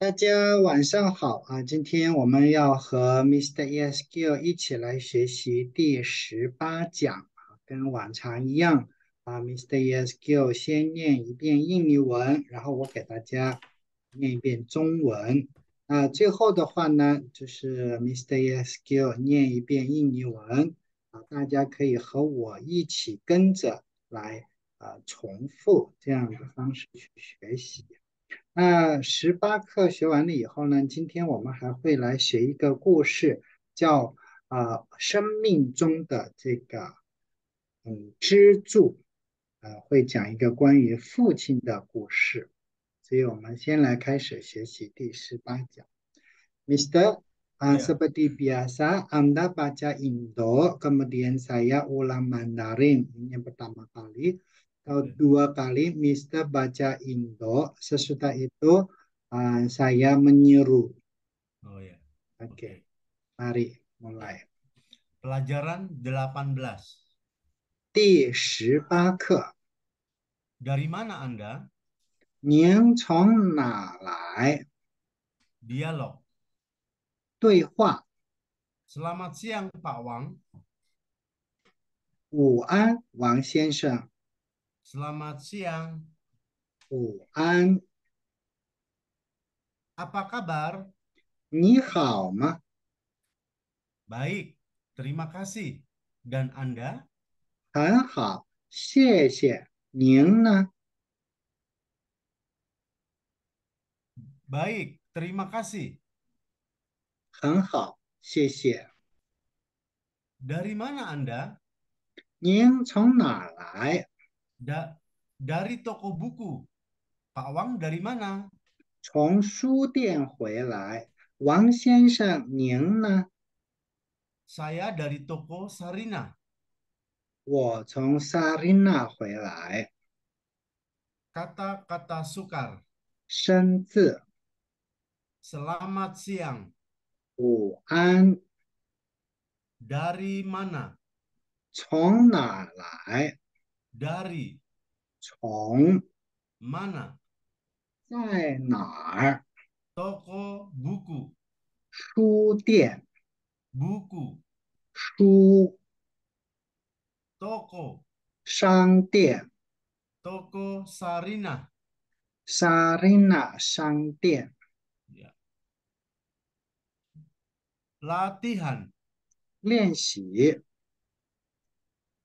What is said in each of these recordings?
大家晚上好啊！今天我们要和 Mr. e s q l 一起来学习第十八讲啊。跟往常一样啊，Mr. e s q l 先念一遍印尼文，然后我给大家念一遍中文。那最后的话呢，就是 Mr. e s q l 念一遍印尼文啊，大家可以和我一起跟着来啊，重复这样的方式去学习。那十八课学完了以后呢？今天我们还会来学一个故事，叫《呃生命中的这个嗯支柱》，呃，会讲一个关于父亲的故事。所以我们先来开始学习第十八讲。Mister，apa biasa anda baca indo? Kemudian saya ulam Mandarin yang pertama kali。atau dua kali Mister baca Indo sesudah itu uh, saya menyeru. Oh ya. Oke. Okay. okay. Mari mulai. Pelajaran 18. Di 18 Dari mana Anda? na lai. Dialog. Dui hua. Selamat siang Pak Wang. Wu an Wang sheng. Selamat siang. Oh, An. Apa kabar? Ni hao ma. Baik, terima kasih. Dan Anda? Han hao, xie xie. Ning na? Baik, terima kasih. Han hao, xie xie. Dari mana Anda? cong na 您从哪来？Da, dari toko buku. Pak Wang dari mana? Saya dari toko Sarina. Sarina。我从 Sarina 回来。Kata-kata sukar. Selamat siang. Dari sukar。生字。Selamat Dari mana? dari Cong mana toko buku 书店 buku toko 商店 toko sarina sarina 商店 ya. latihan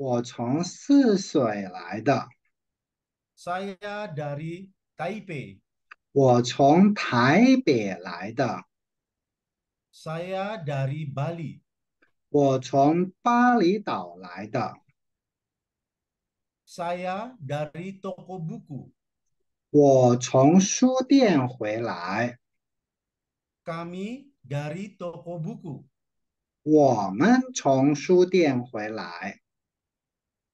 我从泗水来的。saya dari Taipei。我从台北来的。saya dari Bali。我从巴厘岛来的。saya dari toko buku。我从书店回来。kami dari toko buku。我们从书店回来。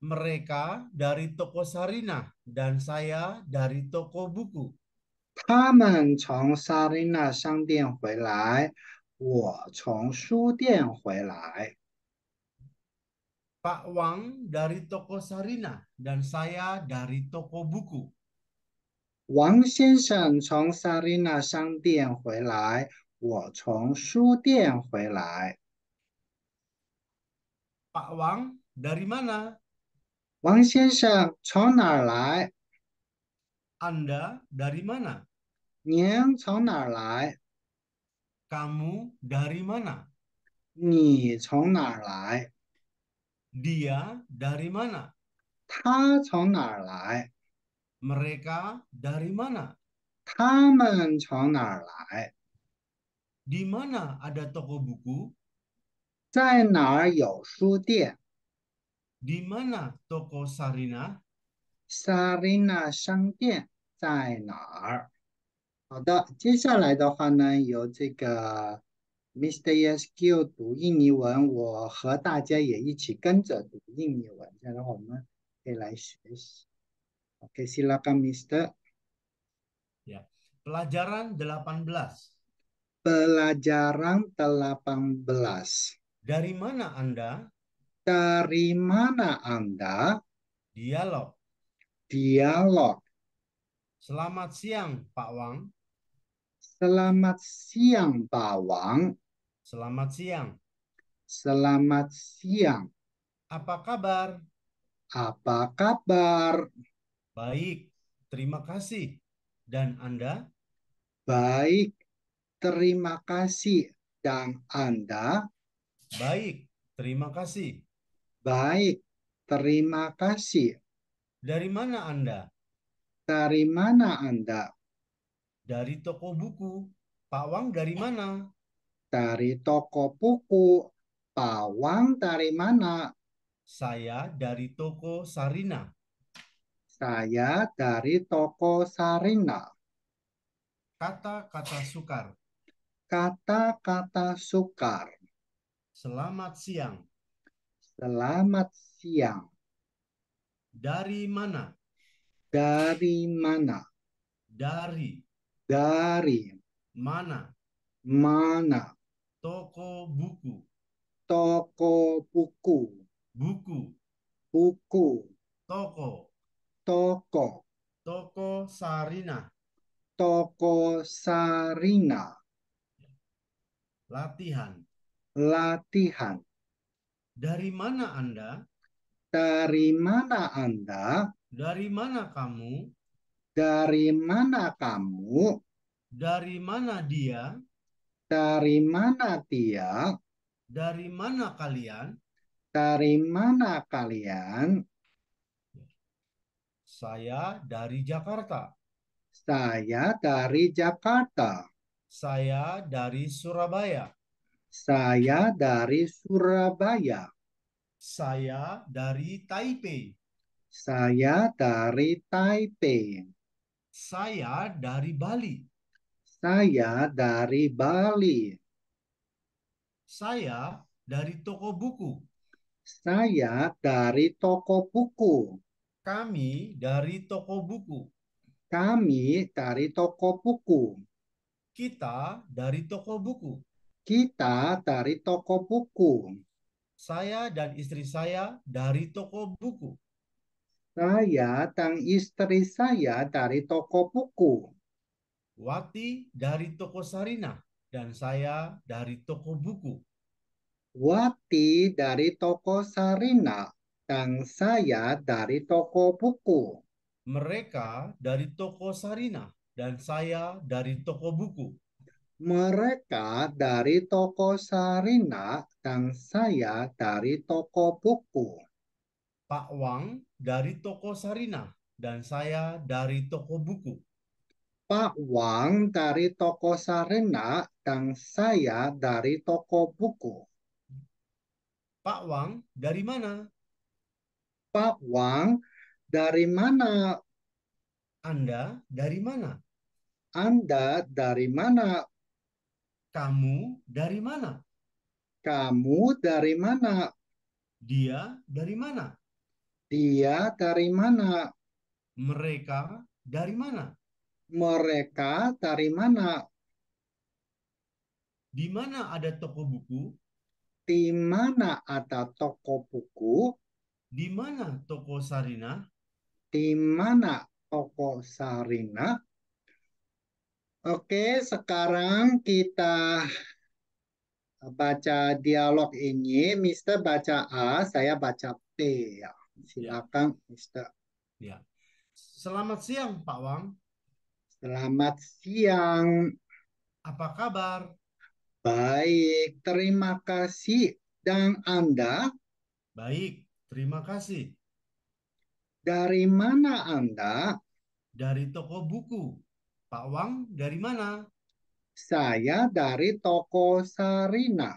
mereka dari toko Sarina dan saya dari toko buku. Pak Wang dari toko Sarina dan saya dari toko buku. Wang 先生从 Sarina Pak Wang dari mana? 王先生从哪儿来？Anda dari mana? 您从哪儿来？Kamu dari mana? 你从哪儿来？Dia dari mana? 他从哪儿来？Mereka dari mana? 他们从哪儿来？Di mana ada toko buku? 在哪儿有书店？di mana toko Sarina? Sarina 商店在哪儿？好的，接下来的话呢，由这个 Mr. Yesq 读印尼文，我和大家也一起跟着读印尼文，这样的话我们可以来学习。Oke, silakan Mr. Ya, pelajaran 18. Pelajaran 18. Dari mana Anda? Dari mana Anda? Dialog. Dialog. Selamat siang, Pak Wang. Selamat siang, Pak Wang. Selamat siang. Selamat siang. Apa kabar? Apa kabar? Baik, terima kasih. Dan Anda? Baik, terima kasih. Dan Anda? Baik, terima kasih. Baik, terima kasih. Dari mana Anda? Dari mana Anda? Dari toko buku. Pak Wang dari mana? Dari toko buku. Pak Wang dari mana? Saya dari toko Sarina. Saya dari toko Sarina. Kata-kata sukar. Kata-kata sukar. Selamat siang. Selamat siang. Dari mana? Dari mana? Dari. Dari. Mana? Mana? Toko buku. Toko buku. Buku. Buku. Toko. Toko. Toko Sarina. Toko Sarina. Latihan. Latihan. Dari mana Anda? Dari mana Anda? Dari mana kamu? Dari mana kamu? Dari mana dia? Dari mana dia? Dari mana kalian? Dari mana kalian? Saya dari Jakarta. Saya dari Jakarta. Saya dari Surabaya. Saya dari Surabaya. Saya dari Taipei. Saya dari Taipei. Saya dari Bali. Saya dari Bali. Saya dari toko buku. Saya dari toko buku. Kami dari toko buku. Kami dari toko buku. Kita dari toko buku. Kita dari toko buku. Saya dan istri saya dari toko buku. Saya dan istri saya dari toko buku. Wati dari toko Sarina dan saya dari toko buku. Wati dari toko Sarina dan saya dari toko buku. Mereka dari toko Sarina dan saya dari toko buku. Mereka dari toko Sarina dan saya dari toko buku. Pak Wang dari toko Sarina dan saya dari toko buku. Pak Wang dari toko Sarina dan saya dari toko buku. Pak Wang dari mana? Pak Wang dari mana? Anda dari mana? Anda dari mana, kamu dari mana? Kamu dari mana? Dia dari mana? Dia dari mana? Mereka dari mana? Mereka dari mana? Di mana ada toko buku? Di mana ada toko buku? Di mana toko Sarina? Di mana toko Sarina? Oke, sekarang kita baca dialog ini. Mister baca A, saya baca B. Ya. Silakan, ya. Mister. Ya. Selamat siang, Pak Wang. Selamat siang. Apa kabar? Baik, terima kasih. Dan Anda? Baik, terima kasih. Dari mana Anda? Dari toko buku. Pak Wang dari mana? Saya dari toko Sarina.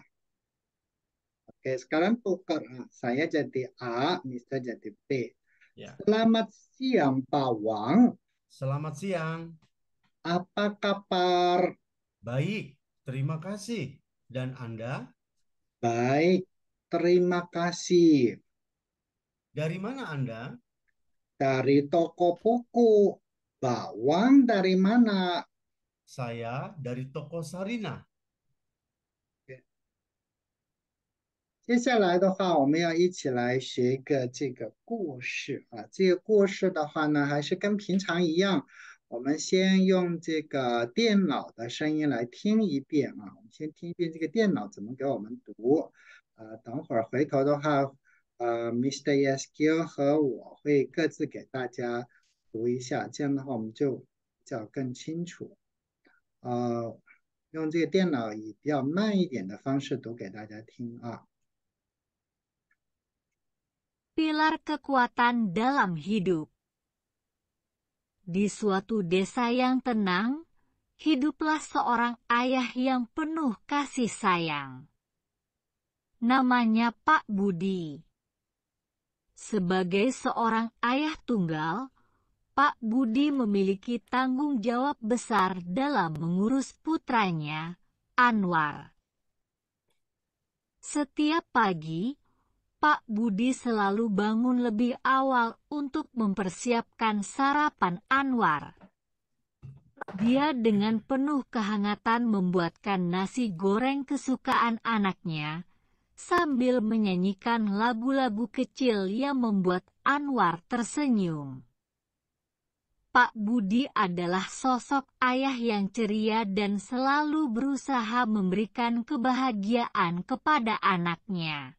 Oke, sekarang tukar Saya jadi A, Mister jadi B. Ya. Selamat siang, Pak Wang. Selamat siang. Apa kabar? Baik, terima kasih. Dan Anda? Baik, terima kasih. Dari mana Anda? Dari toko buku. Bawang dari mana? dari Saya toko 包浆，从哪里？我从托斯拉。接下来的话，我们要一起来学一个这个故事啊。这个故事的话呢，还是跟平常一样，我们先用这个电脑的声音来听一遍啊。我们先听一遍这个电脑怎么给我们读。呃，等会儿回头的话，呃，Mr. Yeskyo 和我会各自给大家。读一下，这样的话我们就比较更清楚。呃，用这个电脑以比较慢一点的方式读给大家听啊。Pilar kekuatan dalam hidup. Di suatu desa yang tenang, hiduplah seorang ayah yang penuh kasih sayang. Namanya Pak Budi. Sebagai seorang ayah tunggal, Pak Budi memiliki tanggung jawab besar dalam mengurus putranya, Anwar. Setiap pagi, Pak Budi selalu bangun lebih awal untuk mempersiapkan sarapan Anwar. Dia dengan penuh kehangatan membuatkan nasi goreng kesukaan anaknya, sambil menyanyikan lagu-lagu kecil yang membuat Anwar tersenyum. Pak Budi adalah sosok ayah yang ceria dan selalu berusaha memberikan kebahagiaan kepada anaknya.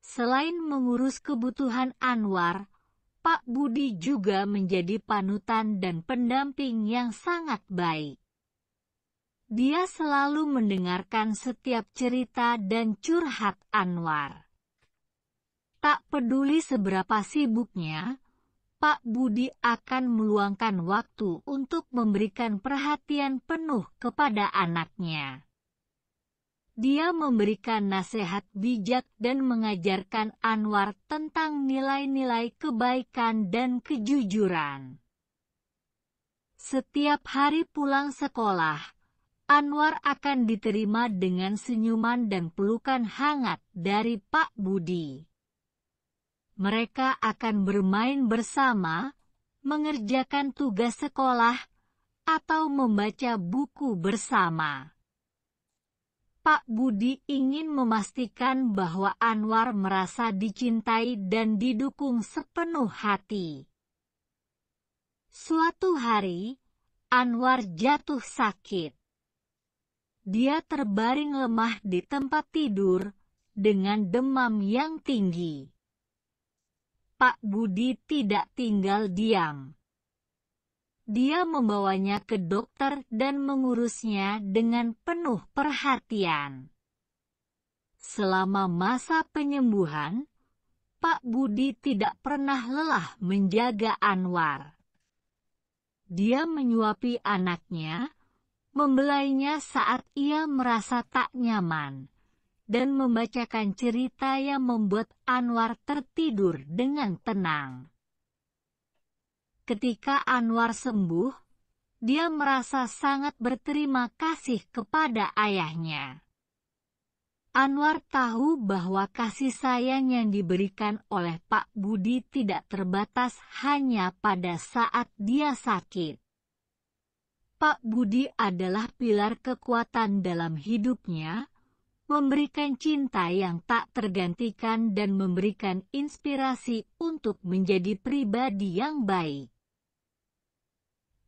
Selain mengurus kebutuhan Anwar, Pak Budi juga menjadi panutan dan pendamping yang sangat baik. Dia selalu mendengarkan setiap cerita dan curhat Anwar. Tak peduli seberapa sibuknya, Pak Budi akan meluangkan waktu untuk memberikan perhatian penuh kepada anaknya. Dia memberikan nasihat bijak dan mengajarkan Anwar tentang nilai-nilai kebaikan dan kejujuran. Setiap hari pulang sekolah, Anwar akan diterima dengan senyuman dan pelukan hangat dari Pak Budi mereka akan bermain bersama, mengerjakan tugas sekolah, atau membaca buku bersama. Pak Budi ingin memastikan bahwa Anwar merasa dicintai dan didukung sepenuh hati. Suatu hari, Anwar jatuh sakit. Dia terbaring lemah di tempat tidur dengan demam yang tinggi. Pak Budi tidak tinggal diam. Dia membawanya ke dokter dan mengurusnya dengan penuh perhatian. Selama masa penyembuhan, Pak Budi tidak pernah lelah menjaga Anwar. Dia menyuapi anaknya, membelainya saat ia merasa tak nyaman dan membacakan cerita yang membuat Anwar tertidur dengan tenang. Ketika Anwar sembuh, dia merasa sangat berterima kasih kepada ayahnya. Anwar tahu bahwa kasih sayang yang diberikan oleh Pak Budi tidak terbatas hanya pada saat dia sakit. Pak Budi adalah pilar kekuatan dalam hidupnya, memberikan cinta yang tak tergantikan dan memberikan inspirasi untuk menjadi pribadi yang baik.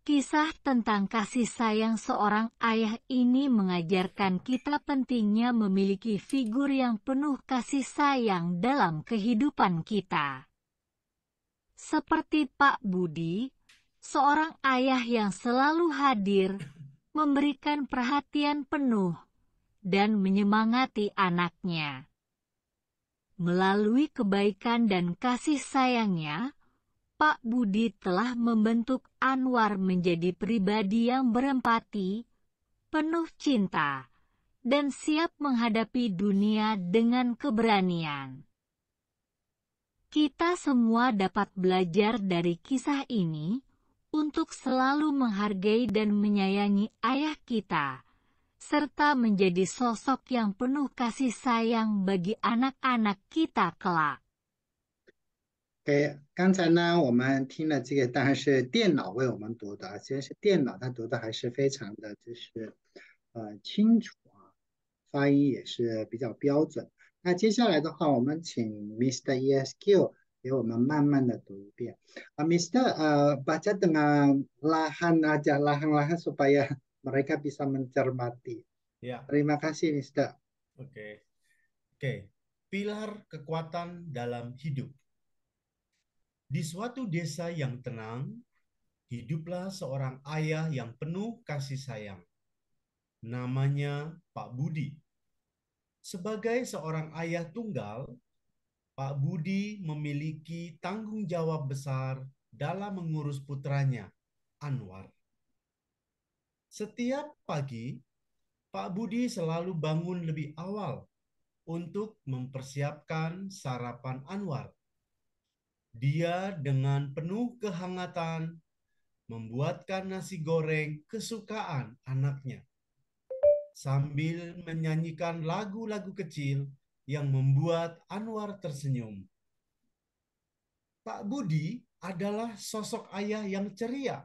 Kisah tentang kasih sayang seorang ayah ini mengajarkan kita pentingnya memiliki figur yang penuh kasih sayang dalam kehidupan kita. Seperti Pak Budi, seorang ayah yang selalu hadir, memberikan perhatian penuh, dan menyemangati anaknya. Melalui kebaikan dan kasih sayangnya, Pak Budi telah membentuk Anwar menjadi pribadi yang berempati, penuh cinta, dan siap menghadapi dunia dengan keberanian. Kita semua dapat belajar dari kisah ini untuk selalu menghargai dan menyayangi ayah kita serta menjadi sosok yang penuh kasih sayang bagi anak-anak kita kelak. Okay, Mr. ESQ 给我们慢慢的读一遍啊，Mr. 呃，baca dengan lahan aja, lahan supaya mereka bisa mencermati. Ya. Terima kasih Nista. Oke. Oke. Pilar kekuatan dalam hidup. Di suatu desa yang tenang, hiduplah seorang ayah yang penuh kasih sayang. Namanya Pak Budi. Sebagai seorang ayah tunggal, Pak Budi memiliki tanggung jawab besar dalam mengurus putranya, Anwar. Setiap pagi, Pak Budi selalu bangun lebih awal untuk mempersiapkan sarapan Anwar. Dia dengan penuh kehangatan membuatkan nasi goreng kesukaan anaknya sambil menyanyikan lagu-lagu kecil yang membuat Anwar tersenyum. Pak Budi adalah sosok ayah yang ceria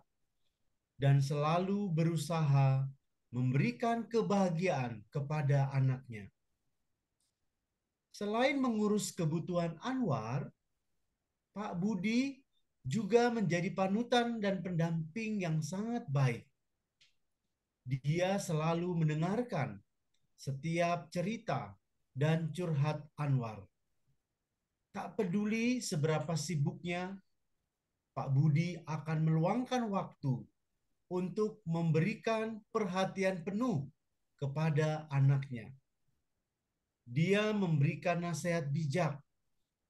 dan selalu berusaha memberikan kebahagiaan kepada anaknya. Selain mengurus kebutuhan Anwar, Pak Budi juga menjadi panutan dan pendamping yang sangat baik. Dia selalu mendengarkan setiap cerita dan curhat Anwar. Tak peduli seberapa sibuknya, Pak Budi akan meluangkan waktu untuk memberikan perhatian penuh kepada anaknya. Dia memberikan nasihat bijak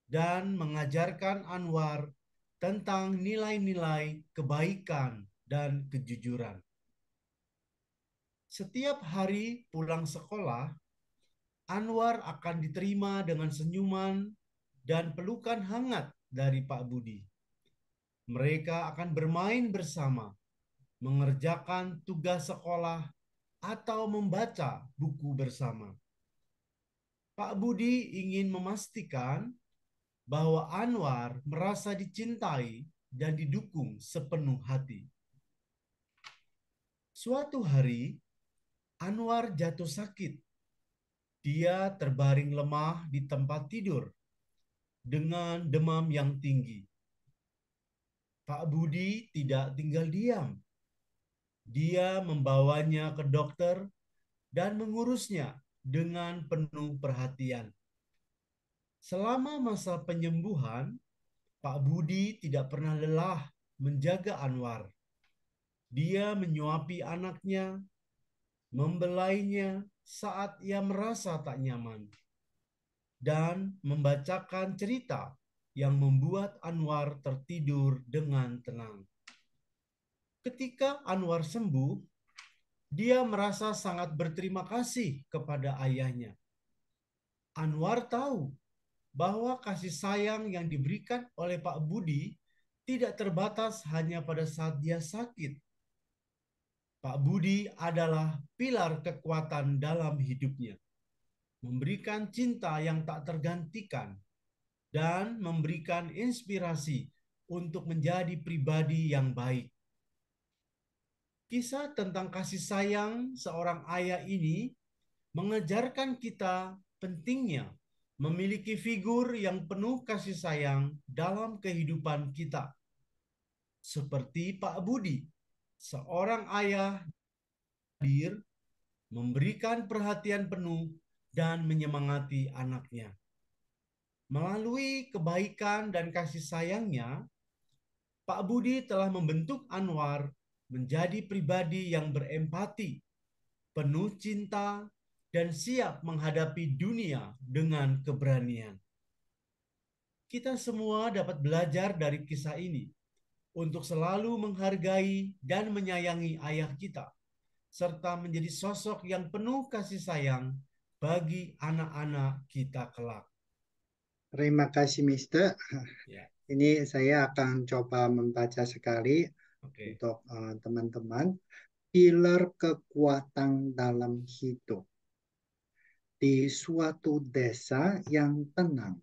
dan mengajarkan Anwar tentang nilai-nilai kebaikan dan kejujuran. Setiap hari pulang sekolah, Anwar akan diterima dengan senyuman dan pelukan hangat dari Pak Budi. Mereka akan bermain bersama mengerjakan tugas sekolah, atau membaca buku bersama. Pak Budi ingin memastikan bahwa Anwar merasa dicintai dan didukung sepenuh hati. Suatu hari, Anwar jatuh sakit. Dia terbaring lemah di tempat tidur dengan demam yang tinggi. Pak Budi tidak tinggal diam. Dia membawanya ke dokter dan mengurusnya dengan penuh perhatian. Selama masa penyembuhan, Pak Budi tidak pernah lelah menjaga Anwar. Dia menyuapi anaknya, membelainya saat ia merasa tak nyaman, dan membacakan cerita yang membuat Anwar tertidur dengan tenang ketika Anwar sembuh, dia merasa sangat berterima kasih kepada ayahnya. Anwar tahu bahwa kasih sayang yang diberikan oleh Pak Budi tidak terbatas hanya pada saat dia sakit. Pak Budi adalah pilar kekuatan dalam hidupnya, memberikan cinta yang tak tergantikan, dan memberikan inspirasi untuk menjadi pribadi yang baik. Kisah tentang kasih sayang seorang ayah ini mengejarkan kita pentingnya memiliki figur yang penuh kasih sayang dalam kehidupan kita. Seperti Pak Budi, seorang ayah hadir memberikan perhatian penuh dan menyemangati anaknya. Melalui kebaikan dan kasih sayangnya, Pak Budi telah membentuk Anwar menjadi pribadi yang berempati, penuh cinta, dan siap menghadapi dunia dengan keberanian. Kita semua dapat belajar dari kisah ini untuk selalu menghargai dan menyayangi ayah kita, serta menjadi sosok yang penuh kasih sayang bagi anak-anak kita kelak. Terima kasih, Mister. Ya. Ini saya akan coba membaca sekali okay. untuk eh, teman-teman uh, pilar kekuatan dalam hidup di suatu desa yang tenang.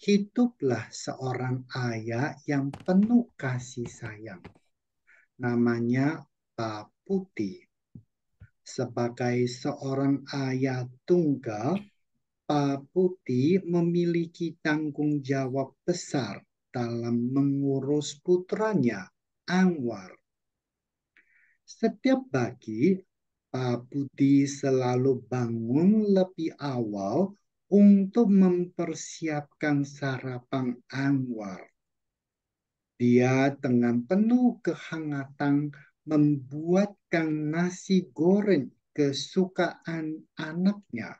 Hiduplah seorang ayah yang penuh kasih sayang. Namanya Pak Putih. Sebagai seorang ayah tunggal, Pak Putih memiliki tanggung jawab besar dalam mengurus putranya Anwar. Setiap pagi, Pak Budi selalu bangun lebih awal untuk mempersiapkan sarapan Anwar. Dia dengan penuh kehangatan membuatkan nasi goreng kesukaan anaknya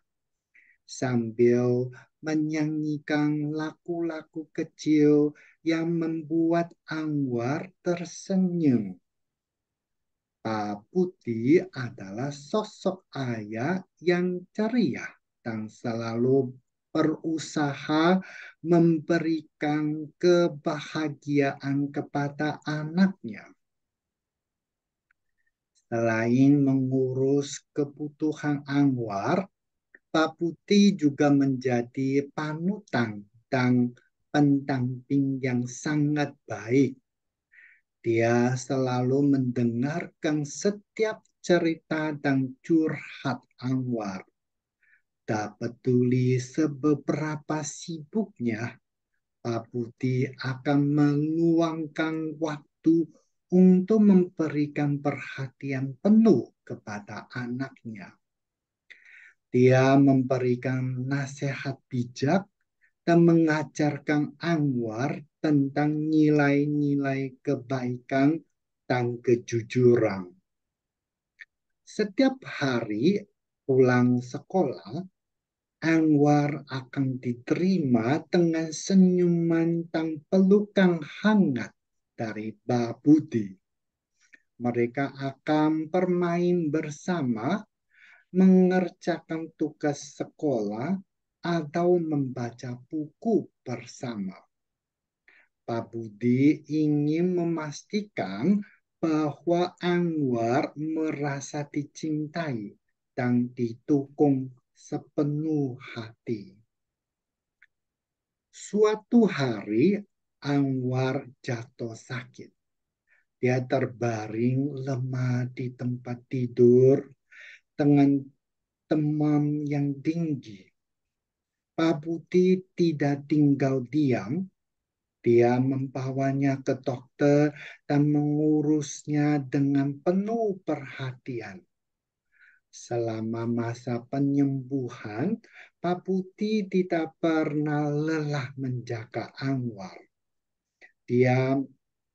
sambil menyanyikan lagu-lagu kecil yang membuat Anwar tersenyum. Pak Putih adalah sosok ayah yang ceria dan selalu berusaha memberikan kebahagiaan kepada anaknya. Selain mengurus kebutuhan Anwar, Pak Putih juga menjadi panutan dan pendamping yang sangat baik. Dia selalu mendengarkan setiap cerita dan curhat Anwar. Tak peduli seberapa sibuknya, Pak Budi akan menguangkan waktu untuk memberikan perhatian penuh kepada anaknya. Dia memberikan nasihat bijak kita mengajarkan Anwar tentang nilai-nilai kebaikan dan kejujuran. Setiap hari pulang sekolah, Anwar akan diterima dengan senyuman dan pelukan hangat dari Babudi. Mereka akan bermain bersama, mengerjakan tugas sekolah, atau membaca buku bersama. Pak Budi ingin memastikan bahwa Anwar merasa dicintai dan didukung sepenuh hati. Suatu hari Anwar jatuh sakit. Dia terbaring lemah di tempat tidur dengan demam yang tinggi Pak Budi tidak tinggal diam. Dia membawanya ke dokter dan mengurusnya dengan penuh perhatian. Selama masa penyembuhan, Pak Budi tidak pernah lelah menjaga Anwar. Dia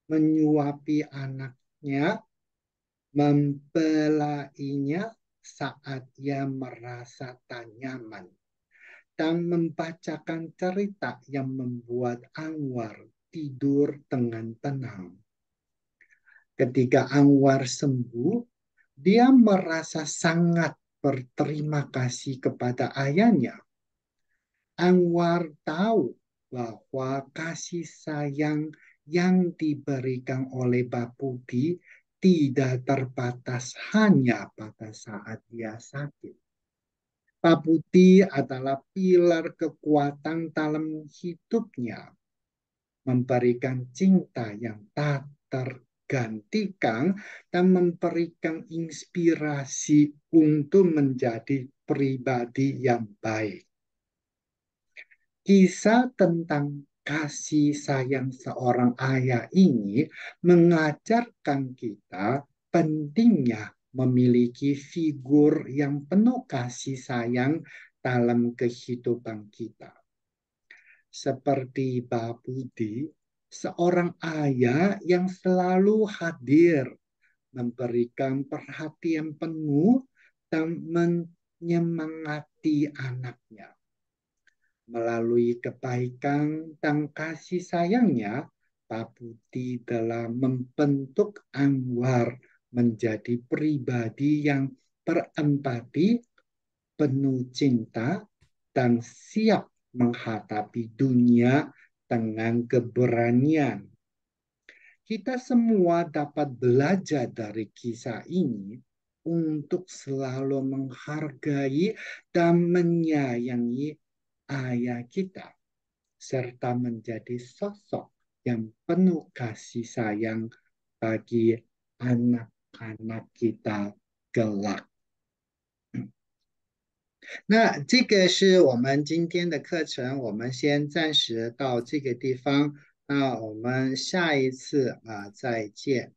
menyuapi anaknya, membelainya saat ia merasa tak nyaman dan membacakan cerita yang membuat Anwar tidur dengan tenang. Ketika Anwar sembuh, dia merasa sangat berterima kasih kepada ayahnya. Anwar tahu bahwa kasih sayang yang diberikan oleh Budi tidak terbatas hanya pada saat dia sakit Paputi adalah pilar kekuatan dalam hidupnya, memberikan cinta yang tak tergantikan dan memberikan inspirasi untuk menjadi pribadi yang baik. Kisah tentang kasih sayang seorang ayah ini mengajarkan kita pentingnya memiliki figur yang penuh kasih sayang dalam kehidupan kita. Seperti Pak Budi, seorang ayah yang selalu hadir, memberikan perhatian penuh dan menyemangati anaknya. Melalui kebaikan dan kasih sayangnya, Pak Budi telah membentuk Anwar, menjadi pribadi yang terempati, penuh cinta, dan siap menghadapi dunia dengan keberanian. Kita semua dapat belajar dari kisah ini untuk selalu menghargai dan menyayangi ayah kita, serta menjadi sosok yang penuh kasih sayang bagi anak 那其他个啦，那这个是我们今天的课程，我们先暂时到这个地方，那我们下一次啊再见。